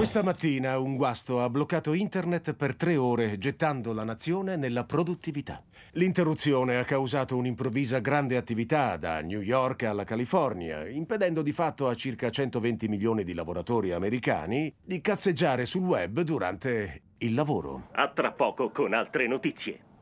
Questa mattina un guasto ha bloccato internet per tre ore, gettando la nazione nella produttività. L'interruzione ha causato un'improvvisa grande attività da New York alla California, impedendo di fatto a circa 120 milioni di lavoratori americani di cazzeggiare sul web durante il lavoro. A tra poco con altre notizie.